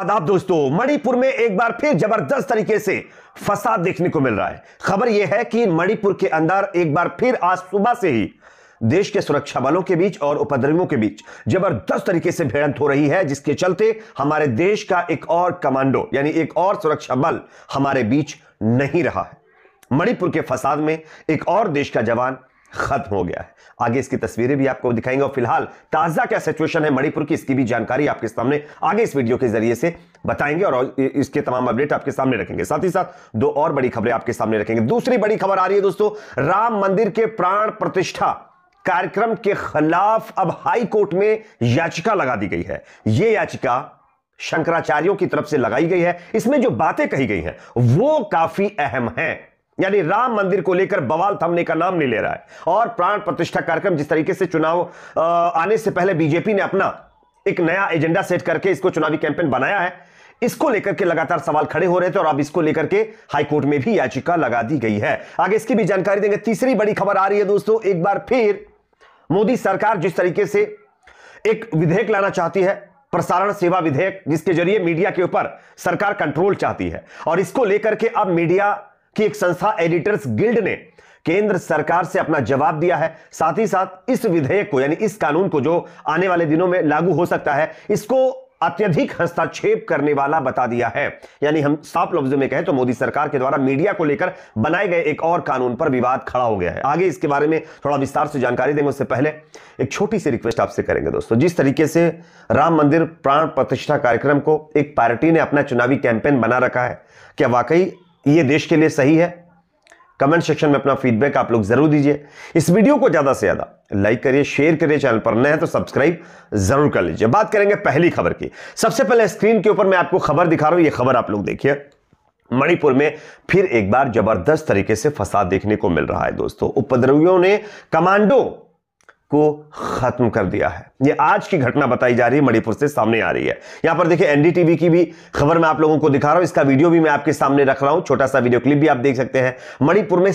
आदाब दोस्तों मणिपुर में एक बार फिर जबरदस्त तरीके से फसाद देखने को मिल रहा है खबर यह है कि मणिपुर के अंदर एक बार फिर आज सुबह से ही देश के सुरक्षा बलों के बीच और उपद्रवियों के बीच जबरदस्त तरीके से भिड़ंत हो रही है जिसके चलते हमारे देश का एक और कमांडो यानी एक और सुरक्षा बल हमारे बीच नहीं रहा है मणिपुर के फसाद में एक और देश का जवान खत्म हो गया है आगे इसकी तस्वीरें भी आपको दिखाएंगे और फिलहाल ताज़ा क्या सिचुएशन है मणिपुर की इसकी भी जानकारी आपके सामने आगे इस वीडियो के जरिए से बताएंगे और इसके तमाम अपडेट आपके सामने रखेंगे साथ ही साथ दो और बड़ी खबरें आपके सामने रखेंगे दूसरी बड़ी खबर आ रही है दोस्तों राम मंदिर के प्राण प्रतिष्ठा कार्यक्रम के खिलाफ अब हाईकोर्ट में याचिका लगा दी गई है यह याचिका शंकराचार्यों की तरफ से लगाई गई है इसमें जो बातें कही गई हैं वो काफी अहम हैं यानी राम मंदिर को लेकर बवाल थमने का नाम नहीं ले रहा है और प्राण प्रतिष्ठा कार्यक्रम जिस तरीके से चुनाव आने से पहले बीजेपी ने अपना एक नया एजेंडा सेट करके इसको चुनावी कैंपेन बनाया है इसको लेकर के लगातार सवाल खड़े हो रहे थे और अब इसको लेकर के हाईकोर्ट में भी याचिका लगा दी गई है आगे इसकी भी जानकारी देंगे तीसरी बड़ी खबर आ रही है दोस्तों एक बार फिर मोदी सरकार जिस तरीके से एक विधेयक लाना चाहती है प्रसारण सेवा विधेयक जिसके जरिए मीडिया के ऊपर सरकार कंट्रोल चाहती है और इसको लेकर के अब मीडिया कि एक संस्था एडिटर्स गिल्ड ने केंद्र सरकार से अपना जवाब दिया है साथ ही साथ इस विधेयक को यानी इस कानून को जो आने वाले दिनों में लागू हो सकता है इसको अत्यधिक हस्तक्षेप करने वाला बता दिया है यानी हम साफ लफ्ज में कहें तो मोदी सरकार के द्वारा मीडिया को लेकर बनाए गए एक और कानून पर विवाद खड़ा हो गया है आगे इसके बारे में थोड़ा विस्तार से जानकारी देंगे उससे पहले एक छोटी सी रिक्वेस्ट आपसे करेंगे दोस्तों जिस तरीके से राम मंदिर प्राण प्रतिष्ठा कार्यक्रम को एक पार्टी ने अपना चुनावी कैंपेन बना रखा है क्या वाकई कि ये देश के लिए सही है कमेंट सेक्शन में अपना फीडबैक आप लोग जरूर दीजिए इस वीडियो को ज़्यादा से ज़्यादा लाइक करिए शेयर करिए चैनल पर नए हैं तो सब्सक्राइब जरूर कर लीजिए बात करेंगे पहली खबर की सबसे पहले स्क्रीन के ऊपर मैं आपको खबर दिखा रहा हूं ये खबर आप लोग देखिए मणिपुर में फिर एक बार जबरदस्त तरीके से फसाद देखने को मिल रहा है दोस्तों उपद्रवियों ने कमांडो को खत्म कर दिया है ये आज की घटना बताई जा रही है मणिपुर से सामने आ रही है यहां पर देखिए एनडीटीवी की भी खबर मैं आप लोगों को दिखा रहा हूं इसका वीडियो भी मैं आपके सामने रख रहा हूं छोटा सा वीडियो क्लिप भी आप देख सकते हैं मणिपुर में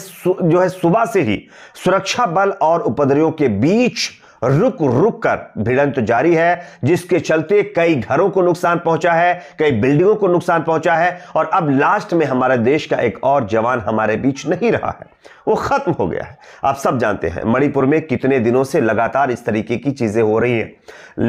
जो है सुबह से ही सुरक्षा बल और उपद्रवियों के बीच रुक रुक कर भिड़ंत जारी है जिसके चलते कई घरों को नुकसान पहुंचा है कई बिल्डिंगों को नुकसान पहुंचा है और अब लास्ट में हमारे देश का एक और जवान हमारे बीच नहीं रहा है वो खत्म हो गया है आप सब जानते हैं मणिपुर में कितने दिनों से लगातार इस तरीके की चीजें हो रही हैं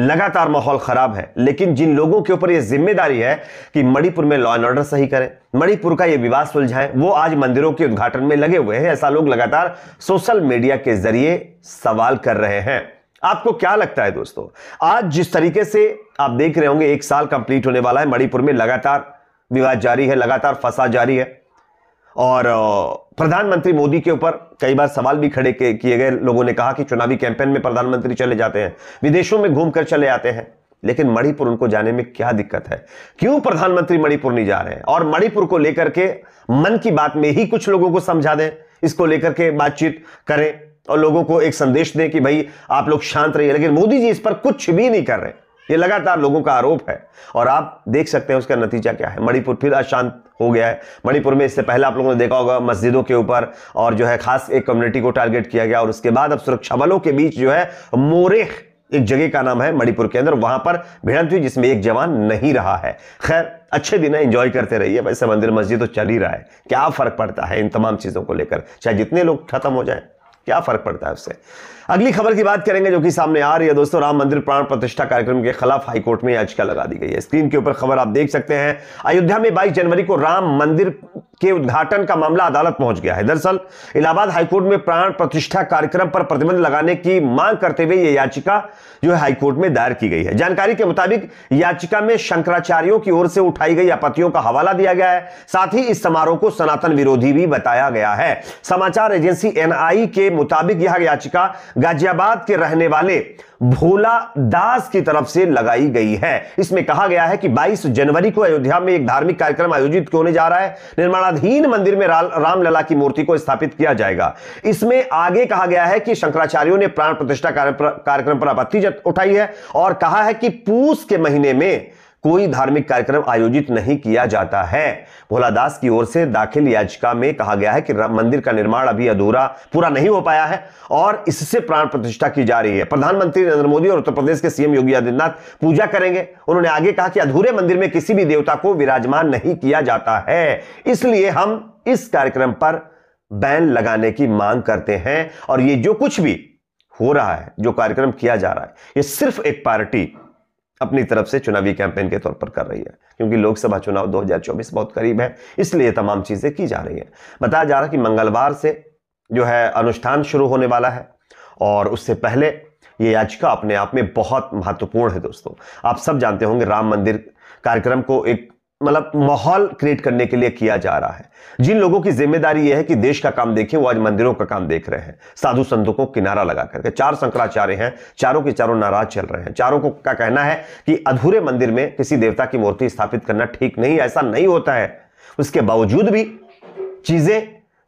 लगातार माहौल खराब है लेकिन जिन लोगों के ऊपर यह जिम्मेदारी है कि मणिपुर में लॉ एंड ऑर्डर सही करें मणिपुर का यह विवाद सुलझाएं वो आज मंदिरों के उद्घाटन में लगे हुए हैं ऐसा लोग लगातार सोशल मीडिया के जरिए सवाल कर रहे हैं आपको क्या लगता है दोस्तों आज जिस तरीके से आप देख रहे होंगे एक साल कंप्लीट होने वाला है मणिपुर में लगातार विवाद जारी है लगातार फंसा जारी है और प्रधानमंत्री मोदी के ऊपर कई बार सवाल भी खड़े किए गए लोगों ने कहा कि चुनावी कैंपेन में प्रधानमंत्री चले जाते हैं विदेशों में घूमकर चले आते हैं लेकिन मणिपुर उनको जाने में क्या दिक्कत है क्यों प्रधानमंत्री मणिपुर नहीं जा रहे हैं और मणिपुर को लेकर के मन की बात में ही कुछ लोगों को समझा दें इसको लेकर के बातचीत करें और लोगों को एक संदेश दें कि भाई आप लोग शांत रहिए लेकिन मोदी जी इस पर कुछ भी नहीं कर रहे ये लगातार लोगों का आरोप है और आप देख सकते हैं उसका नतीजा क्या है मणिपुर फिर अशांत हो गया है मणिपुर में इससे पहले आप लोगों ने देखा होगा मस्जिदों के ऊपर और जो है खास एक कम्युनिटी को टारगेट किया गया और उसके बाद अब सुरक्षा बलों के बीच जो है मोरेख एक जगह का नाम है मणिपुर के अंदर वहां पर भिड़ंत हुई जिसमें एक जवान नहीं रहा है खैर अच्छे दिन है एंजॉय करते रहिए वैसे मंदिर मस्जिद तो चल ही रहा है क्या फर्क पड़ता है इन तमाम चीज़ों को लेकर चाहे जितने लोग खत्म हो जाए क्या फर्क पड़ता है उससे अगली खबर की बात करेंगे जो कि सामने आ रही है दोस्तों राम मंदिर प्राण प्रतिष्ठा कार्यक्रम के खिलाफ हाईकोर्ट में याचिका लगा दी गई है स्क्रीन के ऊपर खबर आप देख सकते हैं अयोध्या में 22 जनवरी को राम मंदिर के उद्घाटन का मामला अदालत पहुंच गया है दरअसल इलाहाबाद हाईकोर्ट में प्राण प्रतिष्ठा कार्यक्रम पर प्रतिबंध लगाने की मांग करते हुए यह याचिका जो है हाईकोर्ट में दायर की गई है जानकारी के मुताबिक याचिका में शंकराचार्यों की ओर से उठाई गई आपत्तियों का हवाला दिया गया है साथ ही इस समारोह को सनातन विरोधी भी बताया गया है समाचार एजेंसी एनआई के मुताबिक यह याचिका गाजियाबाद के रहने वाले भोला दास की तरफ से लगाई गई है इसमें कहा गया है कि 22 जनवरी को अयोध्या में एक धार्मिक कार्यक्रम आयोजित होने जा रहा है निर्माणाधीन मंदिर में रामलला की मूर्ति को स्थापित किया जाएगा इसमें आगे कहा गया है कि शंकराचार्यों ने प्राण प्रतिष्ठा कार्यक्रम पर आपत्ति उठाई है और कहा है कि पूस के महीने में कोई धार्मिक कार्यक्रम आयोजित नहीं किया जाता है भोलादास की ओर से दाखिल याचिका में कहा गया है कि मंदिर का निर्माण अभी अधूरा पूरा नहीं हो पाया है और इससे प्राण प्रतिष्ठा की जा रही है प्रधानमंत्री नरेंद्र मोदी और उत्तर प्रदेश के सीएम योगी आदित्यनाथ पूजा करेंगे उन्होंने आगे कहा कि अधूरे मंदिर में किसी भी देवता को विराजमान नहीं किया जाता है इसलिए हम इस कार्यक्रम पर बैन लगाने की मांग करते हैं और ये जो कुछ भी हो रहा है जो कार्यक्रम किया जा रहा है ये सिर्फ एक पार्टी अपनी तरफ से चुनावी कैंपेन के तौर पर कर रही है क्योंकि लोकसभा चुनाव 2024 बहुत करीब है इसलिए तमाम चीज़ें की जा रही हैं बताया जा रहा है कि मंगलवार से जो है अनुष्ठान शुरू होने वाला है और उससे पहले ये याचिका अपने आप में बहुत महत्वपूर्ण है दोस्तों आप सब जानते होंगे राम मंदिर कार्यक्रम को एक मतलब माहौल क्रिएट करने के लिए किया जा रहा है जिन लोगों की जिम्मेदारी यह है कि देश का काम देखें वो आज मंदिरों का काम देख रहे हैं साधु संतों को किनारा लगा करके चार शंकराचार्य हैं चारों के चारों नाराज चल रहे हैं चारों को का कहना है कि अधूरे मंदिर में किसी देवता की मूर्ति स्थापित करना ठीक नहीं ऐसा नहीं होता है उसके बावजूद भी चीजें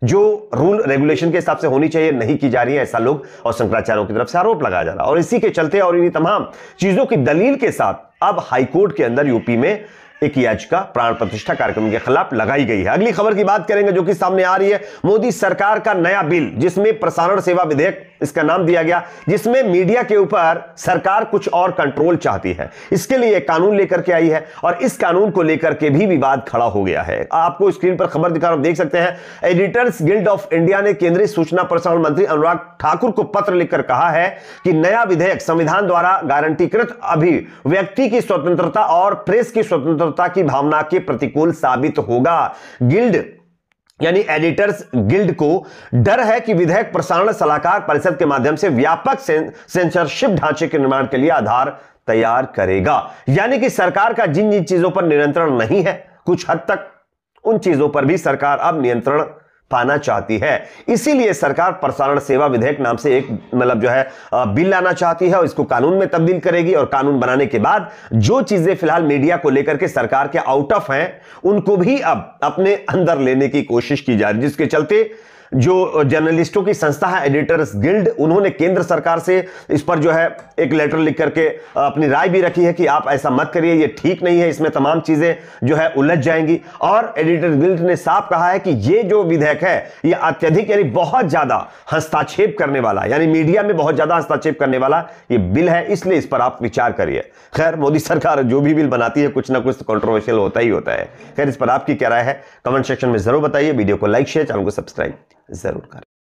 जो रूल रेगुलेशन के हिसाब से होनी चाहिए नहीं की जा रही है ऐसा लोग और शंकराचार्यों की तरफ से आरोप लगाया जा रहा है और इसी के चलते और इन्हीं तमाम चीजों की दलील के साथ अब हाईकोर्ट के अंदर यूपी में एक याचिका प्राण प्रतिष्ठा कार्यक्रम के खिलाफ लगाई गई है अगली खबर की बात करेंगे जो कि सामने आ रही है मोदी सरकार का नया बिल जिसमें प्रसारण सेवा विधेयक इसका नाम दिया गया जिसमें मीडिया के ऊपर सरकार कुछ और कंट्रोल चाहती है इसके लिए कानून लेकर के आई है और इस कानून को लेकर के भी विवाद खड़ा हो गया है आपको स्क्रीन पर खबर दिखा देख सकते हैं एडिटर्स गिल्ड ऑफ इंडिया ने केंद्रीय सूचना प्रसारण मंत्री अनुराग ठाकुर को पत्र लिखकर कहा है कि नया विधेयक संविधान द्वारा गारंटीकृत अभी व्यक्ति की स्वतंत्रता और प्रेस की स्वतंत्रता की भावना के प्रतिकूल साबित होगा गिल्ड यानी एडिटर्स गिल्ड को डर है कि विधेयक प्रसारण सलाहकार परिषद के माध्यम से व्यापक सेंसरशिप ढांचे के निर्माण के लिए आधार तैयार करेगा यानी कि सरकार का जिन जिन चीजों पर नियंत्रण नहीं है कुछ हद तक उन चीजों पर भी सरकार अब नियंत्रण पाना चाहती है इसीलिए सरकार प्रसारण सेवा विधेयक नाम से एक मतलब जो है बिल लाना चाहती है और इसको कानून में तब्दील करेगी और कानून बनाने के बाद जो चीजें फिलहाल मीडिया को लेकर के सरकार के आउट ऑफ हैं उनको भी अब अपने अंदर लेने की कोशिश की जा रही जिसके चलते जो जर्नलिस्टों की संस्था है एडिटर्स गिल्ड उन्होंने केंद्र सरकार से इस पर जो है एक लेटर लिख करके अपनी राय भी रखी है कि आप ऐसा मत करिए ये ठीक नहीं है इसमें तमाम चीजें जो है उलझ जाएंगी और एडिटर्स गिल्ड ने साफ कहा है कि ये जो विधेयक है ये अत्यधिक यानी बहुत ज्यादा हस्ताक्षेप करने वाला यानी मीडिया में बहुत ज्यादा हस्ताक्षेप करने वाला ये बिल है इसलिए इस पर आप विचार करिए खैर मोदी सरकार जो भी बिल बनाती है कुछ ना कुछ कॉन्ट्रोवर्शियल तो होता ही होता है खैर इस पर आपकी क्या राय है कमेंट सेक्शन में जरूर बताइए वीडियो को लाइक शेयर चैनल को सब्सक्राइब ज़रूर करें